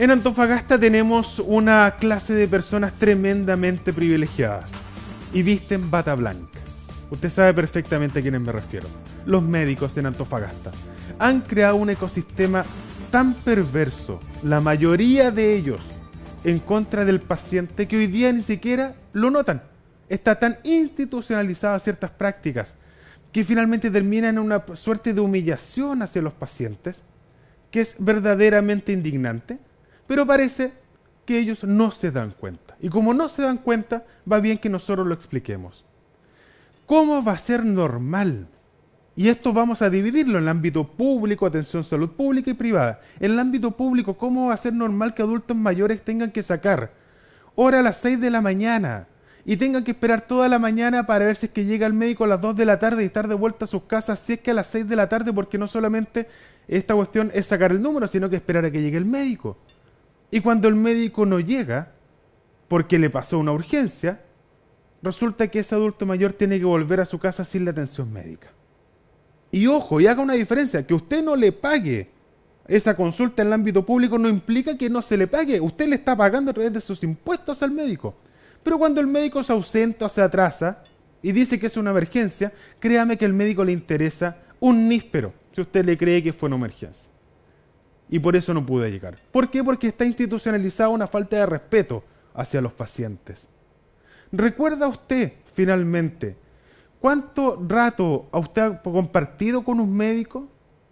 En Antofagasta tenemos una clase de personas tremendamente privilegiadas y visten bata blanca. Usted sabe perfectamente a quiénes me refiero. Los médicos en Antofagasta han creado un ecosistema tan perverso, la mayoría de ellos, en contra del paciente que hoy día ni siquiera lo notan. Está tan institucionalizada ciertas prácticas que finalmente terminan en una suerte de humillación hacia los pacientes, que es verdaderamente indignante pero parece que ellos no se dan cuenta. Y como no se dan cuenta, va bien que nosotros lo expliquemos. ¿Cómo va a ser normal? Y esto vamos a dividirlo en el ámbito público, atención salud pública y privada. En el ámbito público, ¿cómo va a ser normal que adultos mayores tengan que sacar hora a las 6 de la mañana y tengan que esperar toda la mañana para ver si es que llega el médico a las 2 de la tarde y estar de vuelta a sus casas si es que a las 6 de la tarde, porque no solamente esta cuestión es sacar el número, sino que esperar a que llegue el médico. Y cuando el médico no llega, porque le pasó una urgencia, resulta que ese adulto mayor tiene que volver a su casa sin la atención médica. Y ojo, y haga una diferencia, que usted no le pague esa consulta en el ámbito público no implica que no se le pague, usted le está pagando a través de sus impuestos al médico. Pero cuando el médico se ausenta o se atrasa y dice que es una emergencia, créame que al médico le interesa un níspero si usted le cree que fue una emergencia y por eso no pude llegar. ¿Por qué? Porque está institucionalizada una falta de respeto hacia los pacientes. ¿Recuerda usted, finalmente, cuánto rato usted ha compartido con un médico?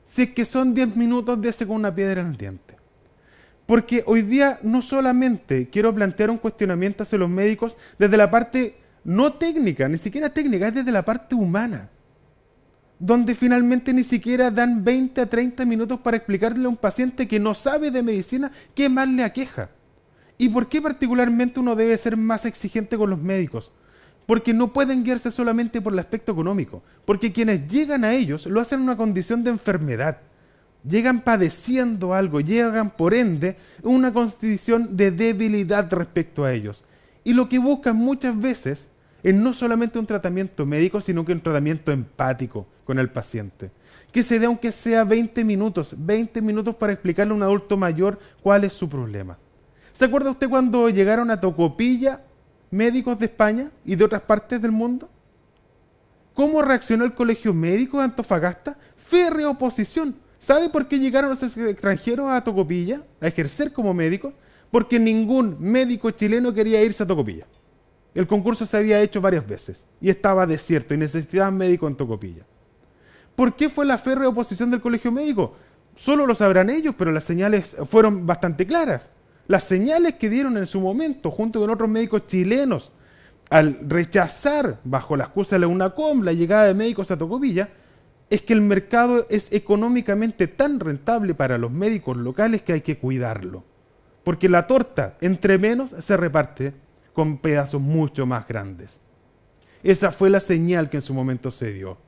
Si es que son 10 minutos de ese con una piedra en el diente. Porque hoy día no solamente quiero plantear un cuestionamiento hacia los médicos desde la parte no técnica, ni siquiera técnica, es desde la parte humana donde finalmente ni siquiera dan 20 a 30 minutos para explicarle a un paciente que no sabe de medicina qué más le aqueja. ¿Y por qué particularmente uno debe ser más exigente con los médicos? Porque no pueden guiarse solamente por el aspecto económico, porque quienes llegan a ellos lo hacen en una condición de enfermedad. Llegan padeciendo algo, llegan por ende en una condición de debilidad respecto a ellos. Y lo que buscan muchas veces es no solamente un tratamiento médico, sino que un tratamiento empático, con el paciente. Que se dé aunque sea 20 minutos, 20 minutos para explicarle a un adulto mayor cuál es su problema. ¿Se acuerda usted cuando llegaron a Tocopilla médicos de España y de otras partes del mundo? ¿Cómo reaccionó el Colegio Médico de Antofagasta? Férrea oposición. ¿Sabe por qué llegaron los extranjeros a Tocopilla a ejercer como médicos? Porque ningún médico chileno quería irse a Tocopilla. El concurso se había hecho varias veces y estaba desierto y necesitaban médico en Tocopilla. ¿Por qué fue la férrea oposición del colegio médico? Solo lo sabrán ellos, pero las señales fueron bastante claras. Las señales que dieron en su momento, junto con otros médicos chilenos, al rechazar, bajo la excusa de la UNACOM, la llegada de médicos a Tocopilla, es que el mercado es económicamente tan rentable para los médicos locales que hay que cuidarlo. Porque la torta, entre menos, se reparte con pedazos mucho más grandes. Esa fue la señal que en su momento se dio.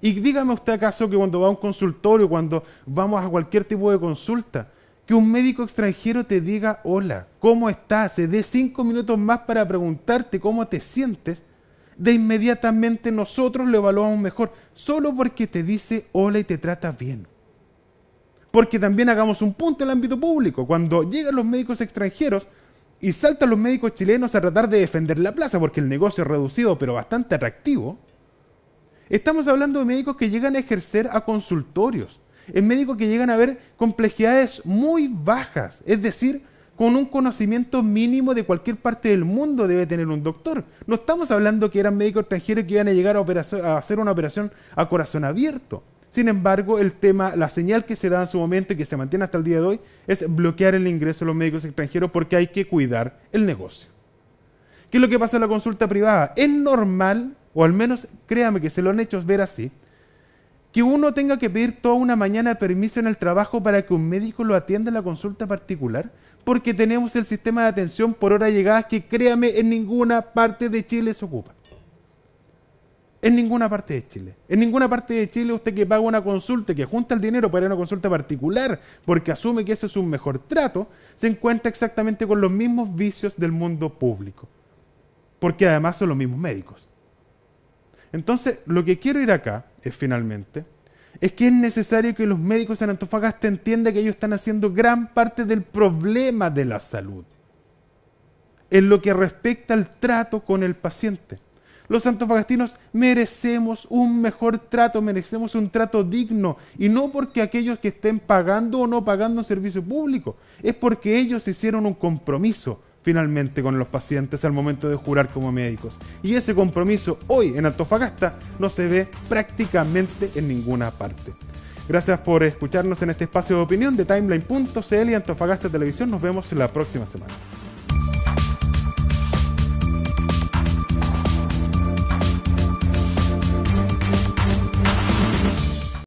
Y dígame usted acaso que cuando va a un consultorio, cuando vamos a cualquier tipo de consulta, que un médico extranjero te diga hola, ¿cómo estás? Se dé cinco minutos más para preguntarte cómo te sientes, de inmediatamente nosotros lo evaluamos mejor, solo porque te dice hola y te trata bien. Porque también hagamos un punto en el ámbito público, cuando llegan los médicos extranjeros y saltan los médicos chilenos a tratar de defender la plaza, porque el negocio es reducido pero bastante atractivo, Estamos hablando de médicos que llegan a ejercer a consultorios, En médicos que llegan a ver complejidades muy bajas, es decir, con un conocimiento mínimo de cualquier parte del mundo debe tener un doctor. No estamos hablando que eran médicos extranjeros que iban a llegar a, a hacer una operación a corazón abierto. Sin embargo, el tema, la señal que se da en su momento y que se mantiene hasta el día de hoy es bloquear el ingreso de los médicos extranjeros porque hay que cuidar el negocio. ¿Qué es lo que pasa en la consulta privada? Es normal o al menos créame que se lo han hecho ver así, que uno tenga que pedir toda una mañana permiso en el trabajo para que un médico lo atienda en la consulta particular, porque tenemos el sistema de atención por hora llegadas que créame en ninguna parte de Chile se ocupa. En ninguna parte de Chile. En ninguna parte de Chile usted que paga una consulta, que junta el dinero para una consulta particular, porque asume que eso es un mejor trato, se encuentra exactamente con los mismos vicios del mundo público. Porque además son los mismos médicos. Entonces, lo que quiero ir acá es eh, finalmente, es que es necesario que los médicos en Antofagasta entiendan que ellos están haciendo gran parte del problema de la salud, en lo que respecta al trato con el paciente. Los antofagastinos merecemos un mejor trato, merecemos un trato digno, y no porque aquellos que estén pagando o no pagando un servicio público, es porque ellos hicieron un compromiso, finalmente con los pacientes al momento de jurar como médicos. Y ese compromiso hoy en Antofagasta no se ve prácticamente en ninguna parte. Gracias por escucharnos en este espacio de opinión de timeline.cl y Antofagasta Televisión. Nos vemos la próxima semana.